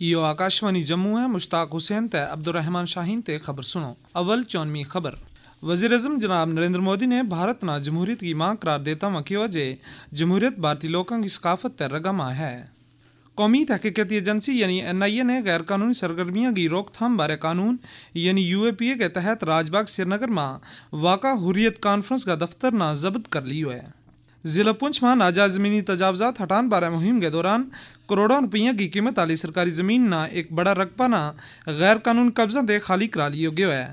यो आकाशवाणी जम्मू है मुश्ताक हुसैन ते अब्दुलरहमान शाहीन ते खबर सुनो अव्वल चौनवी खबर वजीर अजम जनाब नरेंद्र मोदी ने भारत ना जमहूरीत की मां करार देता हुआ कहा जे जमहूरीत भारतीय लोगों की सकाफत तय रगमा है कौमी तहकीकती एजेंसी यानी एन आई ए ने गैर कानूनी सरगर्मियों की रोकथाम बारे कानून यानी यू ए पी ए के तहत राजबाग श्रीनगर में वाका हुरियत कॉन्फ्रेंस का दफ्तर ना जब्त कर लियो है जिला पुंछ में नाजा जमीनी तजावजात हटान बारे मुहिम के दौरान करोड़ों रुपये की कीमत वाली सरकारी जमीन ना एक बड़ा रकबा ना गैर कानून कब्जा दे खाली करा लियो गयो है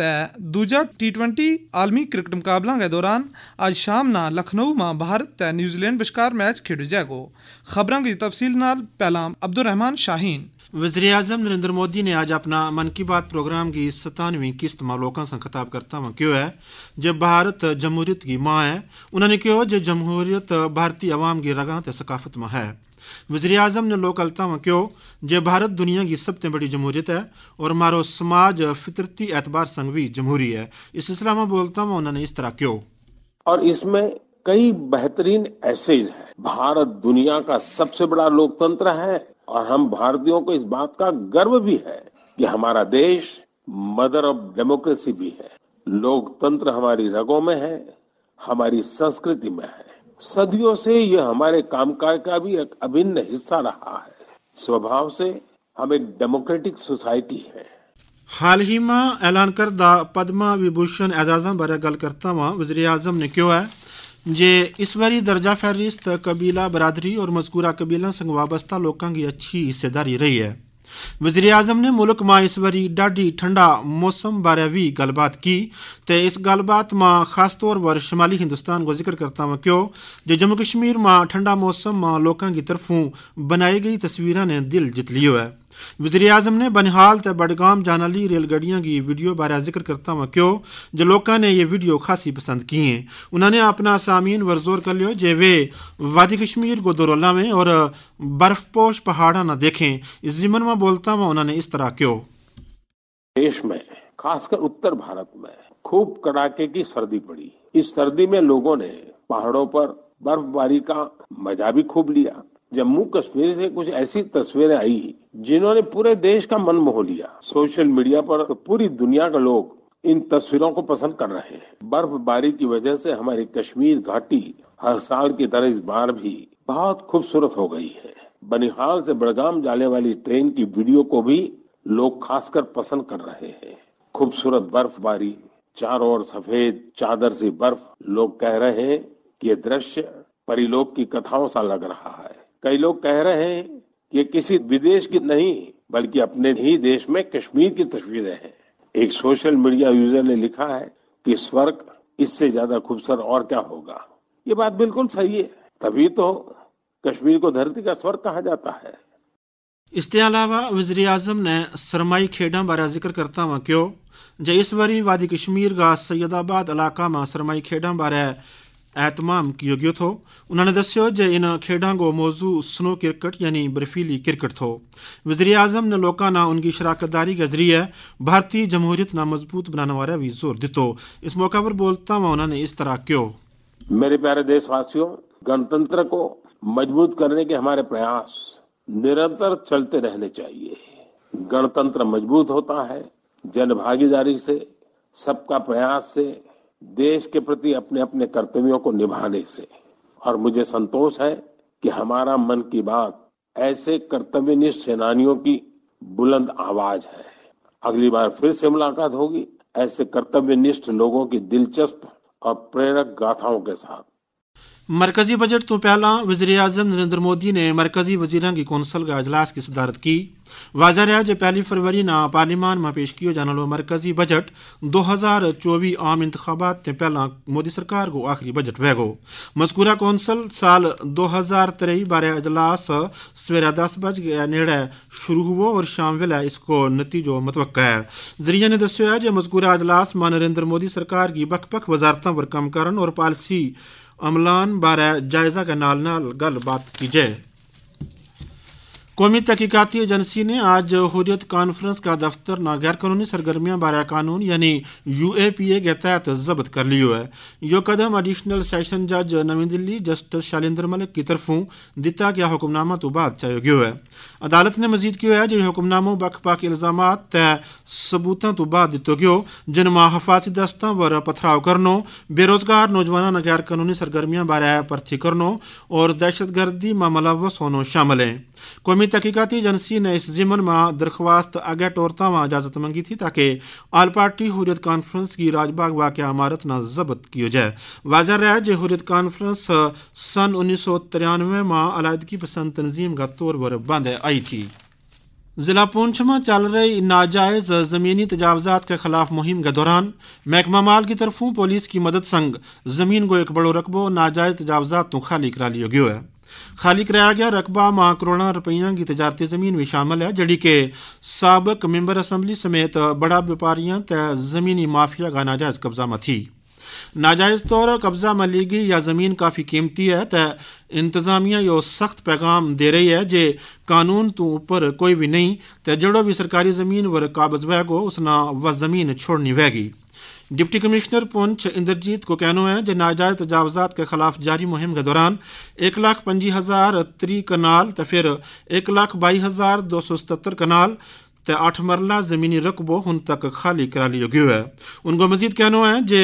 ते दूजा टी ट्वेंटी आलमी क्रिकेट मुकाबलों के दौरान आज शाम ना लखनऊ में भारत ते न्यूजीलैंड बशकार मैच खेडो जाएगो खबरों की तफसील नाल पहला अब्दुलरहमान शाहीन वजी अजम नरेंद्र मोदी ने आज अपना मन की बात प्रोग्राम की सतानवी किस्त में लोगों से खिताब करता हुआ क्यों है जब भारत जमहूरीत की माँ है उन्होंने कहो जो जमहूरीत भारतीय आवाम की रगह ते सकाफत में है वज़ी अजम ने लोग हुआ क्यों जो भारत दुनिया की सबसे बड़ी जमहूरियत है और मारो समाज फितरती एतबार संग भी जमहूरी है इस सिलसिला में बोलता हूँ उन्होंने इस तरह क्यों और इसमें कई बेहतरीन ऐसे है भारत दुनिया का सबसे बड़ा लोकतंत्र है और हम भारतीयों को इस बात का गर्व भी है कि हमारा देश मदर ऑफ डेमोक्रेसी भी है लोकतंत्र हमारी रगों में है हमारी संस्कृति में है सदियों से यह हमारे कामकाज का भी एक अभिन्न हिस्सा रहा है स्वभाव से हम एक डेमोक्रेटिक सोसाइटी है हाल ही में ऐलान करदा पदमा विभूषण एजाजम बारे गल करता हुआ वजीर आजम ने क्यों है जे इस बारी दर्जा फहरिस्त कबीला बरादरी और मजकूरा कबीला संग वाबस्ता लोगों की अच्छी हिस्सेदारी रही है वजीर अजम ने मुल्क में इस वरी ॾाढी ठंडा मौसम बारे भी गलबात की त इस गलबात मां ख़ासि तौर पर शुमाली हिंदुस्तान को ज़िक्र करता हुआ कयो जे जम्मू कश्मीर मां ठंडा मौसम मां लोकां जी तरफ़ूं बनाई गई तस्वीर ने दिल जित लियो आहे वजी अजम ने बनिहाल तो बडगाम रेल रेलगाड़ियाँ की वीडियो बारे जिक्र करता हुआ क्यों जो लोग ने ये वीडियो खासी पसंद किए उन्होंने अपना सामीन जोर कर लियो जे वे वादी कश्मीर गोदोरोला में और बर्फपोश पहाड़ा ना देखें इस जिमन में बोलता हुआ उन्होंने इस तरह क्यों देश में खासकर उत्तर भारत में खूब कड़ाके की सर्दी पड़ी इस सर्दी में लोगों ने पहाड़ों पर बर्फबारी का मजा भी खूब लिया जम्मू कश्मीर से कुछ ऐसी तस्वीरें आई जिन्होंने पूरे देश का मन मोह लिया सोशल मीडिया पर तो पूरी दुनिया का लोग इन तस्वीरों को पसंद कर रहे हैं बर्फबारी की वजह से हमारी कश्मीर घाटी हर साल की तरह इस बार भी बहुत खूबसूरत हो गई है बनिहाल से बड़गाम जाने वाली ट्रेन की वीडियो को भी लोग खासकर पसंद कर रहे हैं खूबसूरत बर्फबारी चारों ओर सफेद चादर सी बर्फ लोग कह रहे हैं कि ये दृश्य परिलोक की कथाओं सा लग रहा है कई लोग कह रहे हैं कि किसी विदेश की नहीं बल्कि अपने ही देश में कश्मीर की तस्वीरें हैं एक सोशल मीडिया यूजर ने लिखा है कि स्वर्ग इससे ज्यादा खूबसूरत और क्या होगा ये बात बिल्कुल सही है तभी तो कश्मीर को धरती का स्वर्ग कहा जाता है इसके अलावा ਇਲਾਵਾ आजम ने सरमाई खेडा बारे जिक्र करता हुआ क्यों ਕਿਉਂ इस वरी वादी कश्मीर का सैयदाबाद इलाका में सरमाई खेडा बारे एतमाम कियो थो उन्होंने दस्यो जे इन खेडा को मौजू स्नो क्रिकेट यानी बर्फीली क्रिकेट थो वजी अजम ने लोगों ना उनकी शराकतदारी के जरिए भारतीय जमहूरियत ना मजबूत बनाने वाले भी जोर दितो इस मौका पर बोलता हुआ उन्होंने इस तरह क्यों मेरे प्यारे देशवासियों गणतंत्र को मजबूत करने के हमारे प्रयास निरंतर चलते रहने चाहिए गणतंत्र मजबूत होता है जन भागीदारी से सबका प्रयास से देश के प्रति अपने अपने कर्तव्यों को निभाने से और मुझे संतोष है कि हमारा मन की बात ऐसे कर्तव्यनिष्ठ सेनानियों की बुलंद आवाज है अगली बार फिर से मुलाकात होगी ऐसे कर्तव्यनिष्ठ लोगों की दिलचस्प और प्रेरक गाथाओं के साथ मरकजी बजट तो पहला वजी अजम नरेंद्र मोदी ने मरकजी वजीर की कौंसल का अजलास की सदारत की वाजा रहा जो पहली फरवरी ना पार्लिमान में पेश किया जाने वाला मरकजी बजट दो हज़ार चौबीस आम इंतबात से पहला मोदी सरकार को आखिरी बजट वैगो मज़कूरा कौंसल साल दो हज़ार तेई बारह अजलास सवेरा दस बज नेड़े शुरू हुआ और शाम वेले इसको नतीजो मतवक है जरिया ने दसो है जो मज़कूरा अजलास में नरेंद्र मोदी सरकार की बख बख वजारत पर कम करन और पॉलिसी अमलान बारे जायजा के नाल नाल गल्लबात कीजे कौमी तहकीकती एजेंसी ने आज हुरियत कॉन्फ्रेंस का दफ्तर गैर कानूनी सरगर्मियाँ बारे कानून यानी यू ए पी ए के तहत जब्त कर लियो है यो कदम एडिशनल सेशन जज नवी दिल्ली जस्टिस शैलेंद्र मलिक की तरफों दिता गया हुक्मनामा तो बाद चाहे गयो है अदालत ने मजीद किया है जो हुक्मनामो बख के इल्जाम तय सबूतों तो बाद दितो गयो जिनमा हफाजी दस्तों पर पथराव करनो बेरोजगार नौजवानों ने गैर कानूनी सरगर्मियाँ बारे भर्ती करनो और दहशतगर्दी मामला मुलवस होनो शामिल हैं क़ौमी तहकीक़ती एजेंसी ने इस ज़िमन में दरख्वास्त आगे टोरता तां इजाज़त मंगी थी ताकि आल पार्टी हुरियत कॉन्फ्रेंस की राजबाग वाक़ इमारत न जब्त किया जाए वाजह रहा जो हुरियत कॉन्फ्रेंस सन उन्नीस सौ तिरानवे में अलायदगी पसंद तनजीम का तौर पर बंद आई थी जिला पुंछ में चल रही नाजायज जमीनी तजावजात के खिलाफ मुहिम के दौरान महकमा माल की तरफों पुलिस की मदद संग जमीन को एक बड़ो रकबो नाजायज तजावजात तो खाली करा लिया गया है खाली कराया गया रकबा मां करोड़ा रुपया की तजारती जमीन भी शामिल है जड़ी के सबक मेम्बर असम्बली समेत बड़ा व्यापारियों त जमीनी माफिया का नाजायज कब्जा में थी नाजायज तौर कब्जा में गई या जमीन काफ़ी कीमती है त इंतजामिया यो सख्त पैगाम दे रही है जे कानून तो ऊपर कोई भी नहीं तो जड़ो भी सरकारी जमीन वर काबज वह गो उसना वह जमीन छोड़नी गई डिप्टी कमिश्नर पुंछ इंद्रजीत को कहना है जो नाजायज तजावजात के खिलाफ जारी मुहिम के दौरान एक लाख पंजी हज़ार त्री कनाल तो फिर एक लाख बई हज़ार दो सौ सतर कनाल तो अठ मरला ज़मीनी रकबो हूं तक खाली करा लियो गयो है उनको मजीद कहना है जे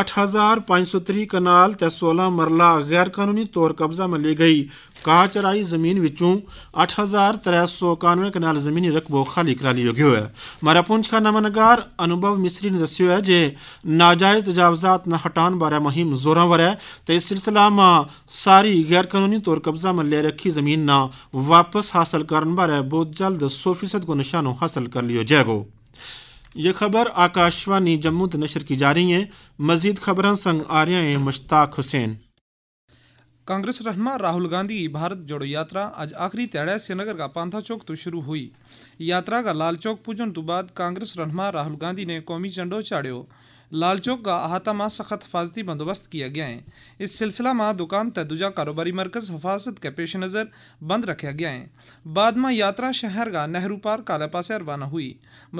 आठ हज़ार पाँच सौ त्री कनाल ते सोलह मरला गैर कानूनी तौर कब्जा में ली गई का चराई जमीन अठ हज़ार त्रै सौ कानवे कनाल जमीनी रकबो खाली करा लिया गया है मारा पुंछ का नमनगार अनुभव मिश्री ने दस्यो है जे नाजायज तजावजात न हटान बारे मुहिम जोरों वर है तो इस सिलसिला में सारी गैर कानूनी तौर कब्जा में ले रखी जमीन ना वापस हासिल कर बारे बहुत जल्द सौ फीसद को निशानों हासिल कर लियो जाएगो ये खबर आकाशवाणी जम्मू से नशर की जा रही है मजीद खबर संग आर्या मुश्ताक हुसैन कांग्रेस रहनमा राहुल गांधी की भारत जोड़ो यात्रा आज आखिरी तैयार श्रीनगर का पांथा चौक तो शुरू हुई यात्रा का लाल चौक पूजन तो बाद कांग्रेस रहनमा राहुल गांधी ने कौमी झंडो चाड़ियों लाल चौक का अहाता में सख्त हफाजती बंदोबस्त किया गया है इस सिलसिला में दुकान त दूजा कारोबारी मरकज हफाजत के पेश नज़र बंद रखा गया है बाद में यात्रा शहर का नेहरू पार काला पास रवाना हुई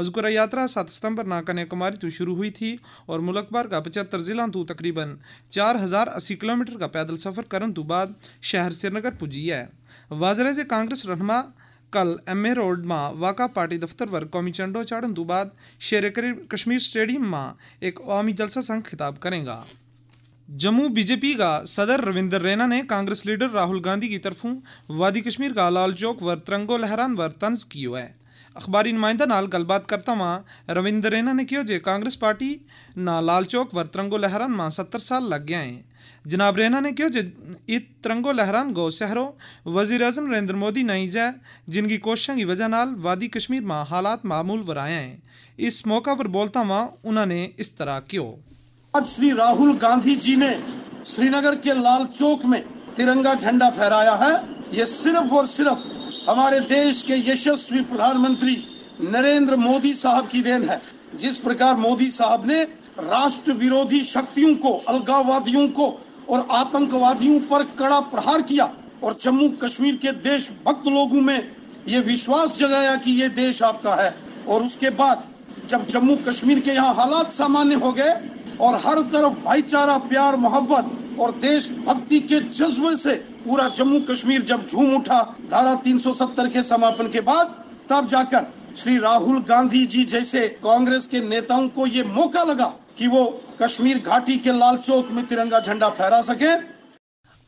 मजकूरा यात्रा सात सितंबर ना कन्याकुमारी तो शुरू हुई थी और मुल्क भर का पचहत्तर जिला तो तकरीबन चार हज़ार अस्सी किलोमीटर का पैदल सफर करने तो बाद शहर श्रीनगर पुजी है वाजरे से कांग्रेस रहनमा कल एम ए रोड રોડમાં वाका पार्टी दफ्तर પર कौमी झंडो चाढ़न तो बाद शेर कश्मीर स्टेडियम में एक अवामी जलसा संघ खिताब करेगा जम्मू बीजेपी का सदर रविंदर रैना ने कांग्रेस लीडर राहुल गांधी की तरफों वादी कश्मीर का लाल चौक वर तिरंगो लहरान वर तंज किया है अखबारी नुमाइंदा नाल गलबात करता वहाँ रविंदर रैना ने कहो जे कांग्रेस पार्टी ना लाल चौक वर तिरंगो लहरान में सत्तर साल लग गया है जनाब रेना ने क्यों इत तिरंगो लहरान गौ शहरों वजीर अजम नरेंद्र मोदी नई जाए जिनकी कोशिशों की वजह न वादी कश्मीर में हालात मामूल पर आए हैं इस मौका पर बोलता हुआ उन्होंने इस तरह क्यों आज श्री राहुल गांधी जी ने श्रीनगर के लाल चौक में तिरंगा झंडा फहराया है ये सिर्फ और सिर्फ हमारे देश के यशस्वी प्रधानमंत्री नरेंद्र मोदी साहब की देन है जिस प्रकार मोदी साहब ने राष्ट्र विरोधी शक्तियों को अलगाववादियों को और आतंकवादियों पर कड़ा प्रहार किया और जम्मू कश्मीर के देशभक्त लोगों में ये विश्वास जगाया कि ये देश आपका है और उसके बाद जब जम्मू कश्मीर के यहाँ हालात सामान्य हो गए और हर तरफ भाईचारा प्यार मोहब्बत और देशभक्ति के जज्बे से पूरा जम्मू कश्मीर जब झूम उठा धारा 370 के समापन के बाद तब जाकर श्री राहुल गांधी जी जैसे कांग्रेस के नेताओं को ये मौका लगा कि वो कश्मीर घाटी के लाल चौक में तिरंगा झंडा फहरा सके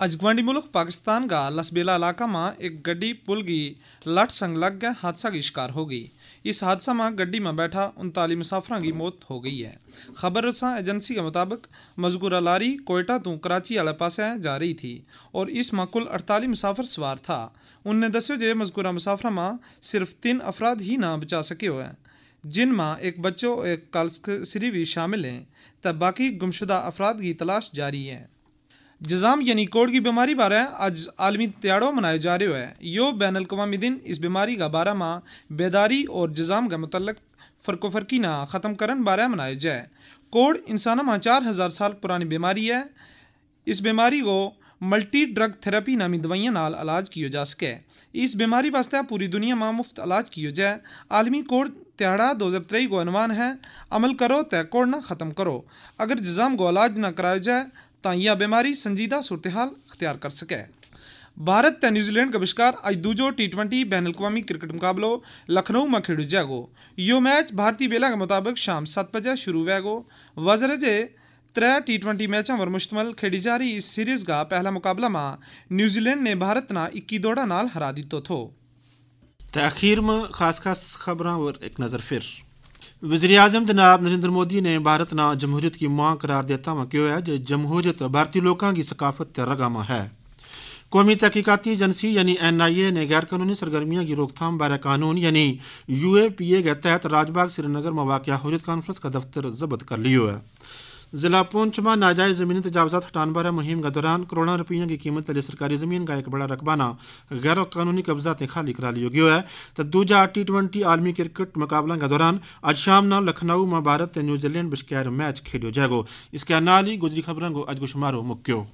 आज मुल्क पाकिस्तान का लसबेला इलाका में एक गड्डी पुल की लट संग लग गए हादसा की शिकार हो गई इस हादसा में गड्डी में बैठा उनताली मुसाफर की मौत हो गई है खबर रसा एजेंसी के मुताबिक मजकूरा लारी कोयटा तो कराची वाले पास जा रही थी और इस में कुल अड़ताली मुसाफर सवार था उनने दस्यो जो मजगूरा मुसाफर में सिर्फ तीन अफराद ही ना बचा सके हुए हैं जिनमें एक बच्चों एक कालसरी भी शामिल हैं तब बाकी गुमशुदा अफराद की तलाश जारी है जजाम यानी कोड की बीमारी बारे आज आलमी त्याड़ो मनाया जा रहा है यो बैन अवी दिन इस बीमारी का बारह माह बेदारी और जजाम का मुतल फ़र्को फ़र्की ना ख़त्म करन बारे मनाया जाए कोड इंसाना माँ चार हज़ार साल पुरानी बीमारी है इस बीमारी को मल्टी ड्रग थेरेपी नामी दवाइयों नाल इलाज किया जा सके इस बीमारी वास्ते पूरी दुनिया में मुफ्त इलाज किया जाए आलमी कोड तिहाड़ा दो हज़ार तेई को अनवान है अमल करो तय कोड़ना ख़त्म करो अगर जजाम को इलाज ना कराया जाए तो यह बीमारी संजीदा सूरत हाल अख्तियार कर सके भारत त न्यूजीलैंड का बिष्कार आज दूजो टी ट्वेंटी बैन अवी क्रिकेट मुकाबलो लखनऊ में खेड़ जाएगो यो मैच भारतीय वेला के मुताबिक शाम सात बजे शुरू हुएगो वजर जे त्रै टी ट्वेंटी मैचों पर मुश्तमल खेड़ी जा रही इस सीरीज का पहला मुकाबला में न्यूजीलैंड ने भारत ना इक्की दौड़ा नाल हरा दितो थो तखीर में खास खास खबर और एक नज़र फिर वजी अजम जनाब नरेंद्र मोदी ने भारत ना जमहूरीत की मांग करार देता हुआ क्यों है जो जमहूरीत भारतीय लोगों की सकाफत रगामा है कौमी तहकीकती एजेंसी यानी एन आई ए ने गैर कानूनी सरगर्मियों की रोकथाम बार कानून यानी यू ए पी ए के तहत राजबाग श्रीनगर में वाक़ हजरत कॉन्फ्रेंस का दफ्तर जब्त कर लियो है जिला पुंछ में नाजायज ज़मीनी तजावजा हटाने बारा मुहिम के दौरान करोड़ों रुपये की कीमत वाली सरकारी जमीन का एक बड़ा रकबाना गैर कानूनी कब्जा से खाली करा लिया गया है तो दूजा टी ट्वेंटी आलमी क्रिकेट मुकाबला के दौरान आज शाम न लखनऊ में भारत न्यूजीलैंड बशकैर मैच खेलो जाएगा इसके नाल ही गुजरी खबरों को अज मुक्यो